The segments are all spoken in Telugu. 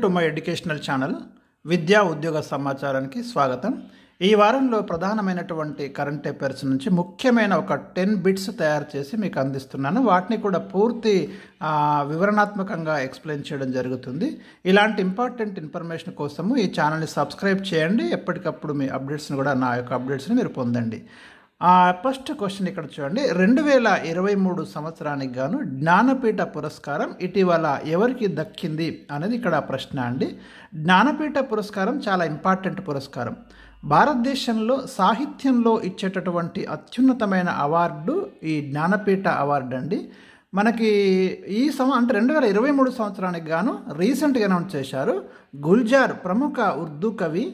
టు మై ఎడ్యుకేషనల్ ఛానల్ విద్యా ఉద్యోగ సమాచారానికి స్వాగతం ఈ వారంలో ప్రధానమైనటువంటి కరెంట్ అఫైర్స్ నుంచి ముఖ్యమైన ఒక టెన్ బిట్స్ తయారు చేసి మీకు అందిస్తున్నాను వాటిని కూడా పూర్తి వివరణాత్మకంగా ఎక్స్ప్లెయిన్ చేయడం జరుగుతుంది ఇలాంటి ఇంపార్టెంట్ ఇన్ఫర్మేషన్ కోసము ఈ ఛానల్ని సబ్స్క్రైబ్ చేయండి ఎప్పటికప్పుడు మీ అప్డేట్స్ని కూడా నా యొక్క అప్డేట్స్ని మీరు పొందండి ఫస్ట్ క్వశ్చన్ ఇక్కడ చూడండి రెండు వేల ఇరవై మూడు సంవత్సరానికి గాను జ్ఞానపీఠ పురస్కారం ఇటీవల ఎవరికి దక్కింది అనేది ఇక్కడ ప్రశ్న అండి జ్ఞానపీఠ పురస్కారం చాలా ఇంపార్టెంట్ పురస్కారం భారతదేశంలో సాహిత్యంలో ఇచ్చేటటువంటి అత్యున్నతమైన అవార్డు ఈ జ్ఞానపీఠ అవార్డు అండి మనకి ఈ సంవ అంటే రెండు వేల ఇరవై మూడు సంవత్సరానికి గాను రీసెంట్గా అనౌన్స్ చేశారు గుల్జార్ ప్రముఖ ఉర్దూ కవి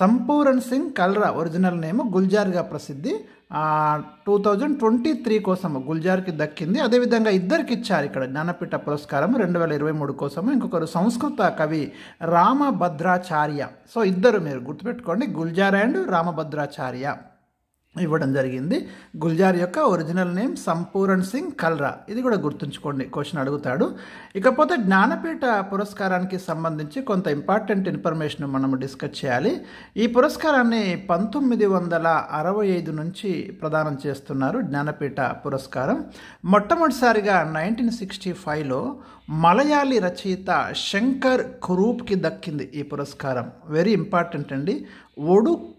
సంపూరణ్ సింగ్ కల్రా ఒరిజినల్ నేమ్ గుల్జార్గా ప్రసిద్ధి టూ థౌజండ్ ట్వంటీ త్రీ కోసం గుల్జార్కి దక్కింది అదేవిధంగా ఇద్దరికి ఇచ్చారు ఇక్కడ జ్ఞానపీఠ పురస్కారం రెండు వేల ఇరవై మూడు కోసము ఇంకొకరు సంస్కృత కవి రామభద్రాచార్య సో ఇద్దరు మీరు గుర్తుపెట్టుకోండి గుల్జార్ అండ్ రామభద్రాచార్య ఇవ్వడం జరిగింది గుల్జార్ యొక్క ఒరిజినల్ నేమ్ సంపూరణ్ సింగ్ కల్రా ఇది కూడా గుర్తుంచుకోండి క్వశ్చన్ అడుగుతాడు ఇకపోతే జ్ఞానపీఠ పురస్కారానికి సంబంధించి కొంత ఇంపార్టెంట్ ఇన్ఫర్మేషన్ మనం డిస్కస్ చేయాలి ఈ పురస్కారాన్ని పంతొమ్మిది వందల అరవై ఐదు నుంచి ప్రదానం చేస్తున్నారు జ్ఞానపీఠ పురస్కారం మొట్టమొదటిసారిగా నైన్టీన్ సిక్స్టీ ఫైవ్లో మలయాళీ రచయిత శంకర్ కురూప్కి దక్కింది ఈ పురస్కారం వెరీ ఇంపార్టెంట్ అండి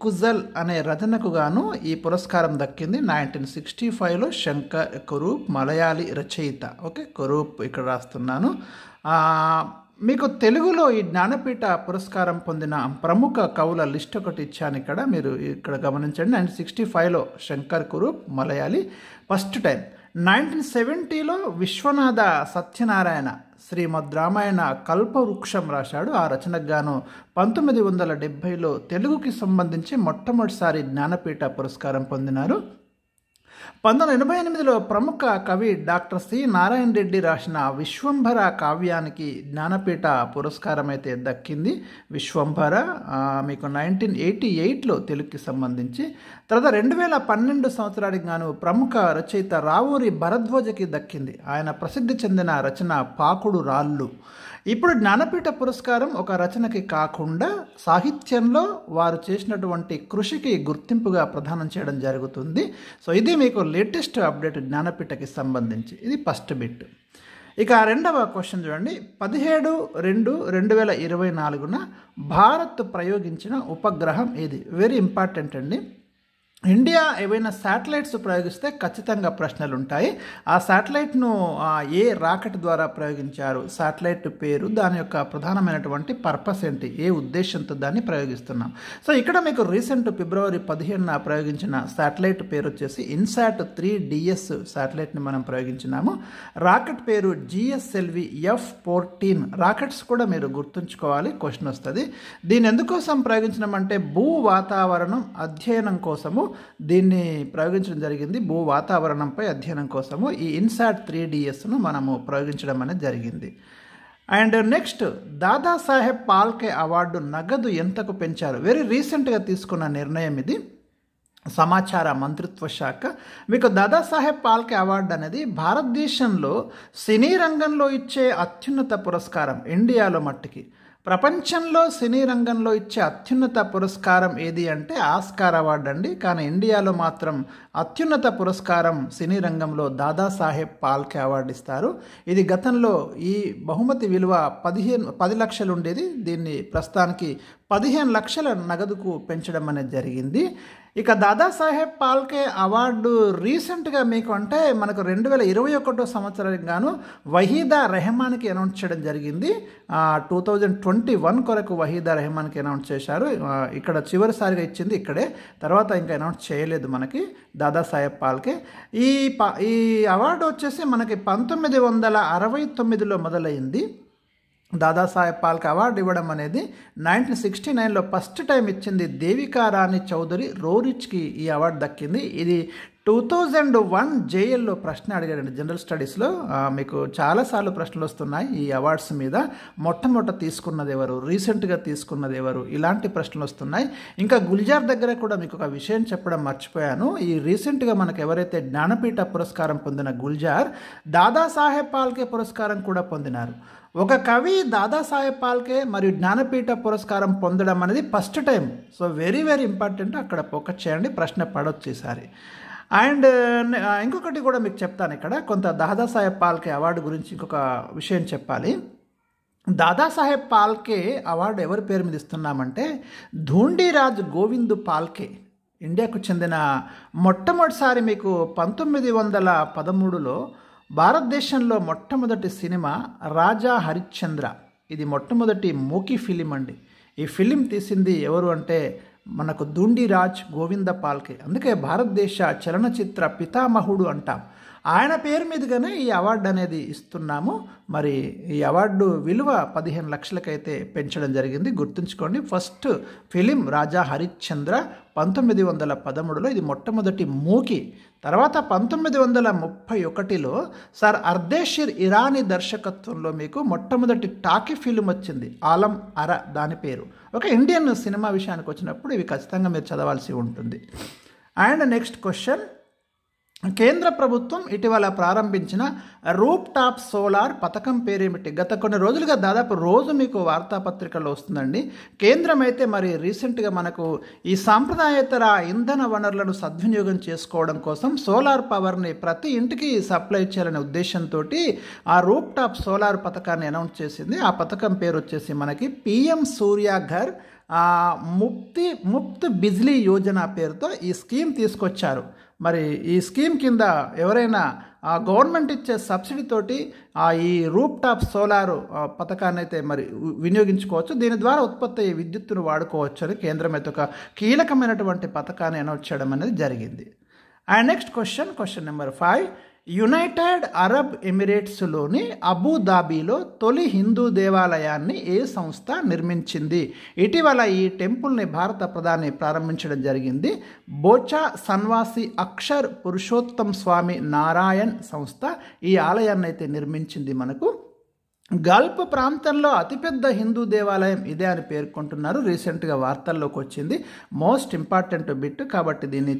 కుజల్ అనే రచనకు గాను ఈ పురస్కారం దక్కింది నైన్టీన్ సిక్స్టీ ఫైవ్లో శంకర్ కురూప్ మలయాళీ రచయిత ఓకే కురూప్ ఇక్కడ రాస్తున్నాను మీకు తెలుగులో ఈ జ్ఞానపీఠ పురస్కారం పొందిన ప్రముఖ కవుల లిస్ట్ ఒకటి ఇచ్చాను ఇక్కడ మీరు ఇక్కడ గమనించండి నైన్టీన్ సిక్స్టీ ఫైవ్లో Shankar Kurup Malayali first time nineteen సెవెంటీలో విశ్వనాథ సత్యనారాయణ శ్రీమద్ రామాయణ కల్పవృక్షం రాశాడు ఆ రచనకు గాను పంతొమ్మిది వందల డెబ్భైలో తెలుగుకి సంబంధించి మొట్టమొదటిసారి జ్ఞానపీఠ పురస్కారం పొందినారు పంతొమ్మిది ఎనభై ఎనిమిదిలో ప్రముఖ కవి డాక్టర్ సి నారాయణ రెడ్డి రాసిన విశ్వంభర కావ్యానికి జ్ఞానపీఠ పురస్కారం అయితే దక్కింది విశ్వంభర మీకు నైన్టీన్ ఎయిటీ ఎయిట్లో తెలుగుకి సంబంధించి తర్వాత రెండు వేల పన్నెండు సంవత్సరానికి గాను ప్రముఖ రచయిత రావూరి భరద్వాజకి దక్కింది ఆయన ప్రసిద్ధి చెందిన రచన పాకుడు రాళ్ళు ఇప్పుడు జ్ఞానపీఠ పురస్కారం ఒక రచనకి కాకుండా సాహిత్యంలో వారు చేసినటువంటి కృషికి గుర్తింపుగా ప్రదానం చేయడం జరుగుతుంది సో ఇది మీకు లేటెస్ట్ అప్డేట్ జ్ఞానపీఠకి సంబంధించి ఇది ఫస్ట్ బిట్ ఇక రెండవ క్వశ్చన్ చూడండి పదిహేడు రెండు రెండు వేల ఇరవై నాలుగున భారత్ ప్రయోగించిన ఉపగ్రహం ఏది వెరీ ఇంపార్టెంట్ అండి ఇండియా ఏవైనా శాటిలైట్స్ ప్రయోగిస్తే ఖచ్చితంగా ప్రశ్నలు ఉంటాయి ఆ శాటిలైట్ను ఏ రాకెట్ ద్వారా ప్రయోగించారు శాటిలైట్ పేరు దాని యొక్క ప్రధానమైనటువంటి పర్పస్ ఏంటి ఏ ఉద్దేశంతో దాన్ని ప్రయోగిస్తున్నాం సో ఇక్కడ మీకు రీసెంట్ ఫిబ్రవరి పదిహేనున ప్రయోగించిన శాటిలైట్ పేరు వచ్చేసి ఇన్సాట్ త్రీ డిఎస్ శాటిలైట్ని మనం ప్రయోగించినాము రాకెట్ పేరు జిఎస్ఎల్వి ఎఫ్ ఫోర్టీన్ రాకెట్స్ కూడా మీరు గుర్తుంచుకోవాలి క్వశ్చన్ వస్తుంది దీని ఎందుకోసం ప్రయోగించడం అంటే భూ వాతావరణం అధ్యయనం కోసము దీన్ని ప్రయోగించడం జరిగింది భూ వాతావరణంపై అధ్యయనం కోసము ఈ ఇన్సాట్ త్రీ డిఎస్ను మనము ప్రయోగించడం అనేది జరిగింది and next Dadasaheb Phalke award నగదు ఎంతకు పెంచారు వెరీ రీసెంట్గా తీసుకున్న నిర్ణయం ఇది సమాచార మంత్రిత్వ శాఖ మీకు దాదాసాహెబ్ పాల్కే అవార్డు అనేది భారతదేశంలో సినీ రంగంలో ఇచ్చే అత్యున్నత పురస్కారం ఇండియాలో మట్టికి ప్రపంచంలో సినీ రంగంలో ఇచ్చే అత్యున్నత పురస్కారం ఏది అంటే ఆస్కార్ అవార్డు అండి కానీ ఇండియాలో మాత్రం అత్యున్నత పురస్కారం సినీ రంగంలో దాదాసాహెబ్ పాల్కే అవార్డు ఇస్తారు ఇది గతంలో ఈ బహుమతి విలువ పదిహేను పది లక్షలు ఉండేది దీన్ని ప్రస్తుతానికి పదిహేను లక్షల నగదుకు పెంచడం అనేది జరిగింది ఇక దాదాసాహెబ్ పాల్కే అవార్డు రీసెంట్గా మీకు అంటే మనకు రెండు వేల ఇరవై ఒకటో సంవత్సరానికి గాను వహీదా రెహమాన్కి అనౌన్స్ చేయడం జరిగింది టూ థౌజండ్ ట్వంటీ వన్ కొరకు వహీదా రెహమాన్కి అనౌన్స్ చేశారు ఇక్కడ చివరిసారిగా ఇచ్చింది ఇక్కడే తర్వాత ఇంకా అనౌన్స్ చేయలేదు మనకి దాదాసాహెబ్ పాల్కే ఈ ఈ అవార్డు వచ్చేసి మనకి పంతొమ్మిది వందల అరవై తొమ్మిదిలో మొదలైంది దాదాసాహెబ్ పాల్కి అవార్డు ఇవ్వడం అనేది నైన్టీన్ సిక్స్టీ నైన్లో ఫస్ట్ టైం ఇచ్చింది దేవికా రాణి చౌదరి రోరిచ్కి ఈ అవార్డు దక్కింది ఇది టూ థౌజండ్ వన్ జేఎల్లో ప్రశ్న అడిగాడండి జనరల్ స్టడీస్లో మీకు చాలాసార్లు ప్రశ్నలు వస్తున్నాయి ఈ అవార్డ్స్ మీద మొట్టమొదట తీసుకున్నది ఎవరు రీసెంట్గా తీసుకున్నది ఎవరు ఇలాంటి ప్రశ్నలు వస్తున్నాయి ఇంకా గుల్జార్ దగ్గర కూడా మీకు ఒక విషయం చెప్పడం మర్చిపోయాను ఈ రీసెంట్గా మనకు ఎవరైతే జ్ఞానపీఠ పురస్కారం పొందిన గుల్జార్ దాదాసాహెబ్ పాల్కే పురస్కారం కూడా పొందినారు ఒక కవి దాదాసాహెబ్ పాల్కే మరియు జ్ఞానపీఠ పురస్కారం పొందడం అనేది first time so very very important అక్కడ ఫోకస్ చేయండి ప్రశ్న పడవచ్చు ఈసారి అండ్ ఇంకొకటి కూడా మీకు చెప్తాను ఇక్కడ కొంత దాదాసాహెబ్ పాల్కే అవార్డు గురించి ఇంకొక విషయం చెప్పాలి దాదాసాహెబ్ పాల్కే అవార్డు ఎవరి పేరు మీద ఇస్తున్నామంటే ధూండిరాజ్ గోవింద్ పాల్కే ఇండియాకు చెందిన మొట్టమొదటిసారి మీకు పంతొమ్మిది వందల పదమూడులో భారతదేశంలో మొట్టమొదటి సినిమా రాజా హరిశ్చంద్ర ఇది మొట్టమొదటి మూకి ఫిలిం అండి ఈ ఫిలిం తీసింది ఎవరు అంటే మనకు రాజ్ గోవింద పాల్కే అందుకే భారతదేశ చలనచిత్ర పితామహుడు అంటాం ఆయన పేరు మీదుగానే ఈ అవార్డు అనేది ఇస్తున్నాము మరి ఈ అవార్డు విలువ పదిహేను లక్షలకైతే పెంచడం జరిగింది గుర్తుంచుకోండి ఫస్ట్ ఫిలిం రాజా హరిశ్చంద్ర పంతొమ్మిది వందల పదమూడులో ఇది మొట్టమొదటి మూకి తర్వాత పంతొమ్మిది వందల ముప్పై ఒకటిలో సార్ అర్దేషిర్ ఇరానీ దర్శకత్వంలో మీకు మొట్టమొదటి టాకీ ఫిలిం వచ్చింది ఆలం అర దాని పేరు ఒక ఇండియన్ సినిమా విషయానికి వచ్చినప్పుడు ఇవి ఖచ్చితంగా మీరు చదవాల్సి ఉంటుంది అండ్ నెక్స్ట్ క్వశ్చన్ కేంద్ర ప్రభుత్వం ఇటీవల ప్రారంభించిన రూప్ టాప్ సోలార్ పథకం పేరేమిటి గత కొన్ని రోజులుగా దాదాపు రోజు మీకు వార్తాపత్రికల్లో వస్తుందండి కేంద్రం అయితే మరి రీసెంట్గా మనకు ఈ సాంప్రదాయేతర ఇంధన వనరులను సద్వినియోగం చేసుకోవడం కోసం సోలార్ పవర్ని ప్రతి ఇంటికి సప్లై చేయాలనే ఉద్దేశంతో ఆ రూప్ టాప్ సోలార్ పథకాన్ని అనౌన్స్ చేసింది ఆ పథకం పేరు వచ్చేసి మనకి పిఎం సూర్యాఘర్ ముక్తి ముక్తి ముక్త్ బిజ్లీ యోజన పేరుతో ఈ స్కీమ్ తీసుకొచ్చారు మరి ఈ స్కీమ్ కింద ఎవరైనా ఆ గవర్నమెంట్ ఇచ్చే సబ్సిడీ తోటి ఆ ఈ రూప్ టాప్ సోలార్ పథకాన్ని అయితే మరి వినియోగించుకోవచ్చు దీని ద్వారా ఉత్పత్తి అయ్యే విద్యుత్తును వాడుకోవచ్చు అని కేంద్రం అయితే ఒక కీలకమైనటువంటి పథకాన్ని అనౌన్స్ చేయడం అనేది జరిగింది and next question question number five United Arab ఎమిరేట్స్లోని అబుదాబీలో తొలి హిందూ దేవాలయాన్ని ఏ సంస్థ నిర్మించింది ఇటీవల ఈ టెంపుల్ని భారత ప్రధాని ప్రారంభించడం జరిగింది బోచా సన్వాసి అక్షర్ పురుషోత్తం స్వామి నారాయణ్ సంస్థ ఈ ఆలయాన్ని అయితే నిర్మించింది మనకు గల్ఫ్ ప్రాంతంలో అతిపెద్ద హిందూ దేవాలయం ఇదే అని పేర్కొంటున్నారు రీసెంట్గా వార్తల్లోకి వచ్చింది మోస్ట్ ఇంపార్టెంట్ బిట్ కాబట్టి దీన్ని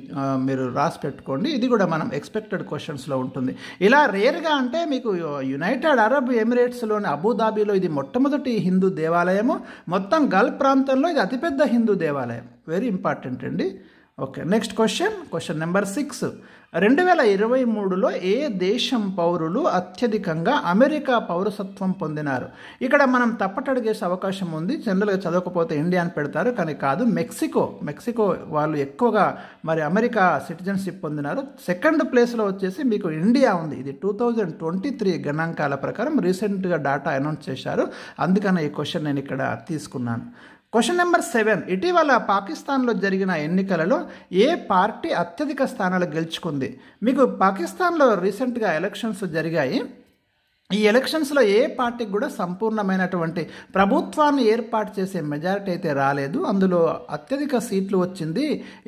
మీరు రాసి పెట్టుకోండి ఇది కూడా మనం ఎక్స్పెక్టెడ్ క్వశ్చన్స్లో ఉంటుంది ఇలా రేర్గా అంటే మీకు యునైటెడ్ అరబ్ ఎమిరేట్స్లోని అబుదాబీలో ఇది మొట్టమొదటి హిందూ దేవాలయము మొత్తం గల్ఫ్ ప్రాంతంలో ఇది అతిపెద్ద హిందూ దేవాలయం వెరీ ఇంపార్టెంట్ అండి okay next question question number six రెండు వేల ఇరవై మూడులో ఏ దేశం పౌరులు అత్యధికంగా అమెరికా పౌరసత్వం పొందినారు ఇక్కడ మనం తప్పటడిగేసే అవకాశం ఉంది జనరల్గా చదవకపోతే ఇండియా అని పెడతారు కానీ కాదు మెక్సికో మెక్సికో వాళ్ళు ఎక్కువగా మరి అమెరికా సిటిజన్షిప్ పొందినారు సెకండ్ ప్లేస్లో వచ్చేసి మీకు ఇండియా ఉంది ఇది టూ థౌజండ్ ట్వంటీ త్రీ గణాంకాల ప్రకారం రీసెంట్గా డాటా అనౌన్స్ చేశారు అందుకని ఈ క్వశ్చన్ నేను ఇక్కడ తీసుకున్నాను క్వశ్చన్ నెంబర్ సెవెన్ ఇటీవల పాకిస్తాన్లో జరిగిన ఎన్నికలలో ఏ పార్టీ అత్యధిక స్థానాలు గెలుచుకుంది మీకు పాకిస్తాన్లో రీసెంట్గా ఎలక్షన్స్ జరిగాయి ఈ ఎలక్షన్స్లో ఏ పార్టీకి కూడా సంపూర్ణమైనటువంటి ప్రభుత్వాన్ని ఏర్పాటు చేసే మెజారిటీ అయితే రాలేదు అందులో అత్యధిక సీట్లు వచ్చింది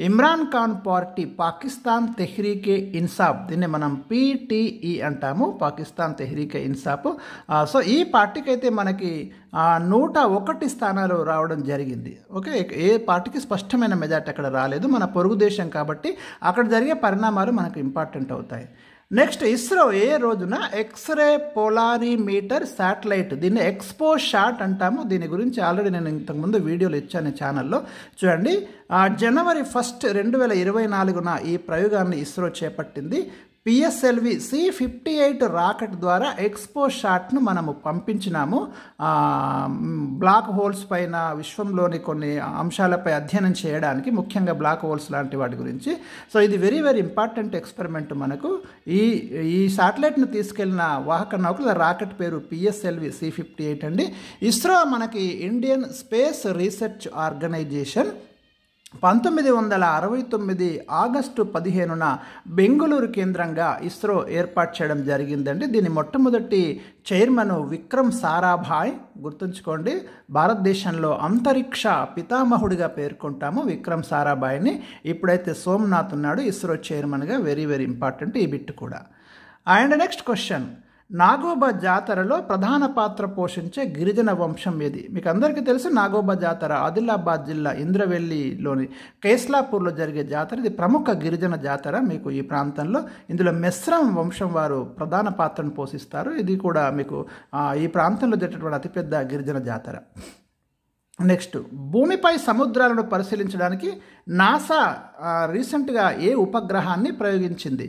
ఇమ్రాన్ ఖాన్ పార్టీ పాకిస్తాన్ తెహ్రీకే ఇన్సాఫ్ దీన్ని మనం పీటీఈ అంటాము పాకిస్తాన్ తెహ్రీకే ఇన్సాఫ్ సో ఈ పార్టీకి అయితే మనకి నూట ఒకటి స్థానాలు రావడం జరిగింది ఓకే ఏ పార్టీకి స్పష్టమైన మెజార్టీ అక్కడ రాలేదు మన పొరుగు దేశం కాబట్టి అక్కడ జరిగే పరిణామాలు మనకు ఇంపార్టెంట్ అవుతాయి నెక్స్ట్ ఇస్రో ఏ రోజున ఎక్స్రే పోలారిమీటర్ శాటిలైట్ దీన్ని ఎక్స్పో షాట్ అంటాము దీని గురించి ఆల్రెడీ నేను ఇంతకుముందు వీడియోలు ఇచ్చాను ఛానల్లో చూడండి జనవరి ఫస్ట్ రెండు వేల ఇరవై నాలుగున ఈ ప్రయోగాన్ని ఇస్రో చేపట్టింది PSLV C fifty eight rocket ద్వారా ఎక్స్పో షాట్ను మనము పంపించినాము బ్లాక్ హోల్స్ పైన విశ్వంలోని కొన్ని అంశాలపై అధ్యయనం చేయడానికి ముఖ్యంగా బ్లాక్ హోల్స్ లాంటి వాటి గురించి సో ఇది వెరీ వెరీ ఇంపార్టెంట్ ఎక్స్పెరిమెంట్ మనకు ఈ ఈ శాటిలైట్ను తీసుకెళ్లిన వాహక నౌకల రాకెట్ పేరు పిఎస్ఎల్వి సి ఫిఫ్టీ ఎయిట్ అండి ఇస్రో మనకి ఇండియన్ స్పేస్ రీసెర్చ్ ఆర్గనైజేషన్ పంతొమ్మిది వందల అరవై తొమ్మిది ఆగస్టు పదిహేనున బెంగళూరు కేంద్రంగా ఇస్రో ఏర్పాటు చేయడం జరిగిందండి దీని మొట్టమొదటి చైర్మన్ విక్రమ్ సారాభాయ్ గుర్తుంచుకోండి భారతదేశంలో అంతరిక్ష పితామహుడిగా పేర్కొంటాము విక్రమ్ సారాభాయ్ని ఇప్పుడైతే సోమనాథ్ ఉన్నాడు ఇస్రో చైర్మన్గా వెరీ వెరీ ఇంపార్టెంట్ ఈ బిట్ కూడా అండ్ నెక్స్ట్ క్వశ్చన్ నాగోబా జాతరలో ప్రధాన పాత్ర పోషించే గిరిజన వంశం ఇది మీకు అందరికీ తెలుసు నాగోబా జాతర ఆదిలాబాద్ జిల్లా ఇంద్రవెల్లిలోని కేస్లాపూర్లో జరిగే జాతర ఇది ప్రముఖ గిరిజన జాతర మీకు ఈ ప్రాంతంలో ఇందులో మెస్రం వంశం వారు ప్రధాన పాత్రను పోషిస్తారు ఇది కూడా మీకు ఈ ప్రాంతంలో జరిగేటువంటి అతిపెద్ద గిరిజన జాతర నెక్స్ట్ భూమిపై సముద్రాలను పరిశీలించడానికి నాసా రీసెంట్గా ఏ ఉపగ్రహాన్ని ప్రయోగించింది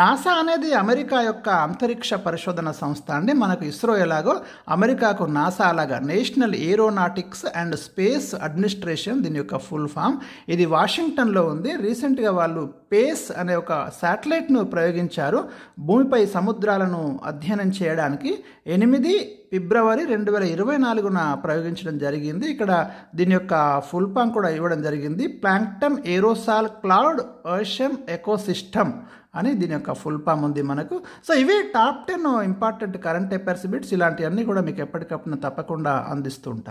నాసా అనేది అమెరికా యొక్క అంతరిక్ష పరిశోధన సంస్థ అండి మనకు ఇస్రో ఎలాగో అమెరికాకు నాసా అలాగా National Aeronautics and Space Administration దీని యొక్క ఫుల్ ఫామ్ ఇది వాషింగ్టన్లో ఉంది రీసెంట్గా వాళ్ళు పేస్ అనే ఒక శాటిలైట్ను ప్రయోగించారు భూమిపై సముద్రాలను అధ్యయనం చేయడానికి ఎనిమిది ఫిబ్రవరి రెండు వేల ఇరవై నాలుగున ప్రయోగించడం జరిగింది ఇక్కడ ఇక్కడ దీని యొక్క ఫుల్ ఫామ్ కూడా ఇవ్వడం జరిగింది plankton aerosol cloud ocean ecosystem అని దీని యొక్క ఫుల్ ఫామ్ ఉంది మనకు సో ఇవి top ten important current affairs bits ఇలాంటివన్నీ కూడా మీకు ఎప్పటికప్పుడు తప్పకుండా అందిస్తూ ఉంటాను